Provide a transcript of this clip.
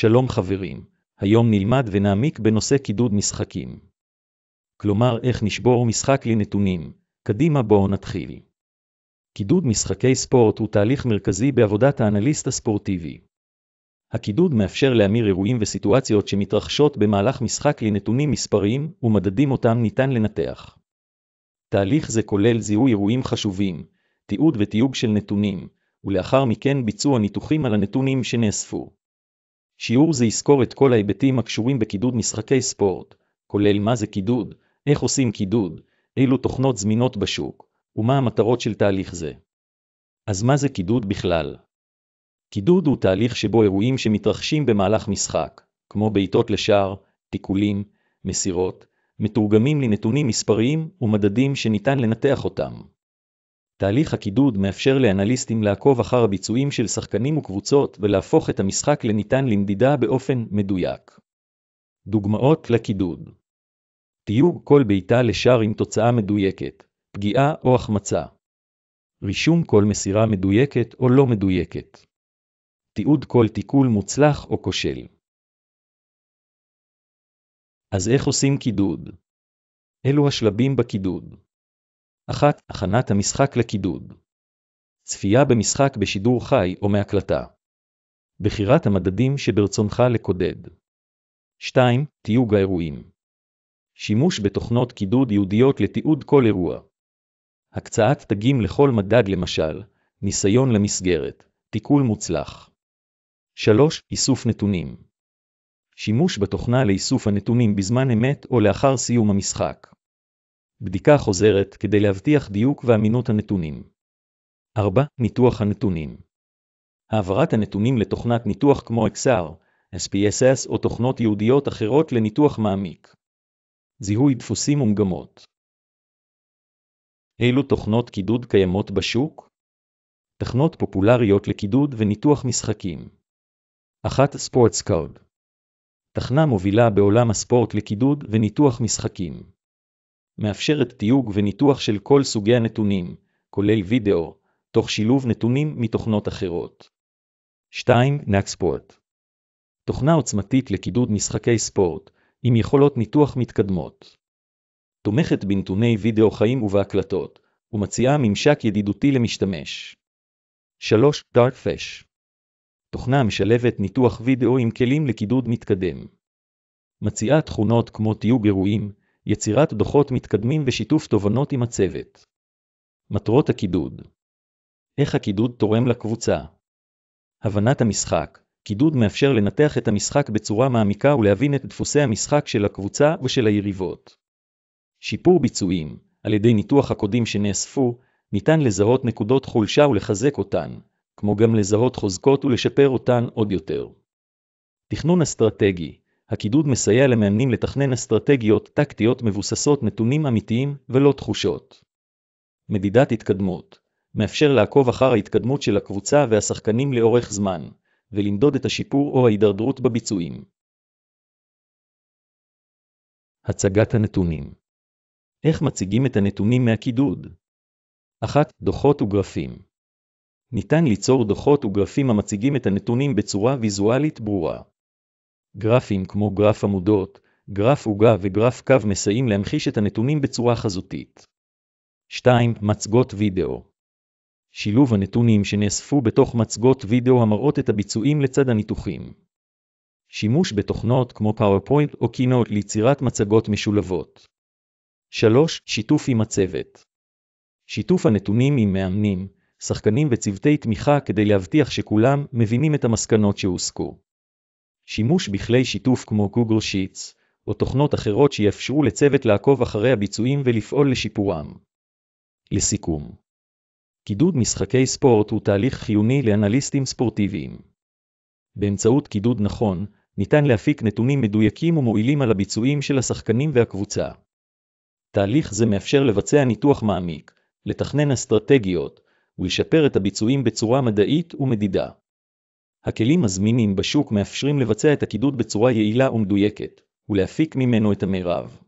שלום חברים, היום נלמד ונעמיק בנושא קידוד משחקים. כלומר, איך נשבור משחק לנתונים. קדימה בואו נתחיל. קידוד משחקי ספורט הוא תהליך מרכזי בעבודת האנליסט הספורטיבי. הקידוד מאפשר להמיר אירועים וסיטואציות שמתרחשות במהלך משחק לנתונים מספריים ומדדים אותם ניתן לנתח. תהליך זה כולל זיהוי אירועים חשובים, תיעוד ותיוג של נתונים, ולאחר מכן ביצוע ניתוחים על הנתונים שנאספו. שיעור זה יסקור את כל ההיבטים הקשורים בקידוד משחקי ספורט, כולל מה זה קידוד, איך עושים קידוד, אילו תוכנות זמינות בשוק, ומה המטרות של תהליך זה. אז מה זה קידוד בכלל? קידוד הוא תהליך שבו אירועים שמתרחשים במהלך משחק, כמו בעיטות לשער, תיקולים, מסירות, מתורגמים לנתונים מספריים ומדדים שניתן לנתח אותם. תהליך הקידוד מאפשר לאנליסטים לעקוב אחר הביצועים של שחקנים וקבוצות ולהפוך את המשחק לניתן למדידה באופן מדויק. דוגמאות לקידוד תיוג כל בעיטה לשער עם תוצאה מדויקת, פגיעה או החמצה. רישום כל מסירה מדויקת או לא מדויקת. תיעוד כל תיקול מוצלח או כושל. אז איך עושים קידוד? אלו השלבים בקידוד. אחת, הכנת המשחק לקידוד. צפייה במשחק בשידור חי או מהקלטה. בחירת המדדים שברצונך לקודד. 2. תיוג האירועים. שימוש בתוכנות קידוד ייעודיות לתיעוד כל אירוע. הקצאת תגים לכל מדד למשל, ניסיון למסגרת, תיקול מוצלח. 3. איסוף נתונים. שימוש בתוכנה לאיסוף הנתונים בזמן אמת או לאחר סיום המשחק. בדיקה חוזרת כדי להבטיח דיוק ואמינות הנתונים. 4. ניתוח הנתונים העברת הנתונים לתוכנת ניתוח כמו XR, SPSS או תוכנות ייעודיות אחרות לניתוח מעמיק. זיהוי דפוסים ומגמות אילו תוכנות קידוד קיימות בשוק? תכנות פופולריות לקידוד וניתוח משחקים. אחת ספורטס קוד תכנה מובילה בעולם הספורט לקידוד וניתוח משחקים. מאפשרת תיוג וניתוח של כל סוגי הנתונים, כולל וידאו, תוך שילוב נתונים מתוכנות אחרות. 2. נקספורט תוכנה עוצמתית לקידוד משחקי ספורט, עם יכולות ניתוח מתקדמות. תומכת בנתוני וידאו חיים ובהקלטות, ומציעה ממשק ידידותי למשתמש. 3. Darkfish תוכנה המשלבת ניתוח וידאו עם כלים לקידוד מתקדם. מציעה תכונות כמו תיוג אירועים, יצירת דוחות מתקדמים ושיתוף תובנות עם הצוות. מטרות הקידוד איך הקידוד תורם לקבוצה? הבנת המשחק קידוד מאפשר לנתח את המשחק בצורה מעמיקה ולהבין את דפוסי המשחק של הקבוצה ושל היריבות. שיפור ביצועים על ידי ניתוח הקודים שנאספו, ניתן לזהות נקודות חולשה ולחזק אותן, כמו גם לזהות חוזקות ולשפר אותן עוד יותר. תכנון אסטרטגי הקידוד מסייע למאמנים לתכנן אסטרטגיות טקטיות מבוססות נתונים אמיתיים ולא תחושות. מדידת התקדמות מאפשר לעקוב אחר ההתקדמות של הקבוצה והשחקנים לאורך זמן, ולמדוד את השיפור או ההידרדרות בביצועים. הצגת הנתונים איך מציגים את הנתונים מהקידוד? אחת, דוחות וגרפים ניתן ליצור דוחות וגרפים המציגים את הנתונים בצורה ויזואלית ברורה. גרפים כמו גרף עמודות, גרף עוגה וגרף קו מסייעים להמחיש את הנתונים בצורה חזותית. 2. מצגות וידאו שילוב הנתונים שנאספו בתוך מצגות וידאו המראות את הביצועים לצד הניתוחים. שימוש בתוכנות כמו PowerPoint או Keynote ליצירת מצגות משולבות. 3. שיתוף עם הצוות שיתוף הנתונים עם מאמנים, שחקנים וצוותי תמיכה כדי להבטיח שכולם מבינים את המסקנות שהוסקו. שימוש בכלי שיתוף כמו Google Sheets, או תוכנות אחרות שיאפשרו לצוות לעקוב אחרי הביצועים ולפעול לשיפורם. לסיכום קידוד משחקי ספורט הוא תהליך חיוני לאנליסטים ספורטיביים. באמצעות קידוד נכון, ניתן להפיק נתונים מדויקים ומועילים על הביצועים של השחקנים והקבוצה. תהליך זה מאפשר לבצע ניתוח מעמיק, לתכנן אסטרטגיות ולשפר את הביצועים בצורה מדעית ומדידה. הכלים הזמינים בשוק מאפשרים לבצע את הקידוד בצורה יעילה ומדויקת, ולהפיק ממנו את המרב.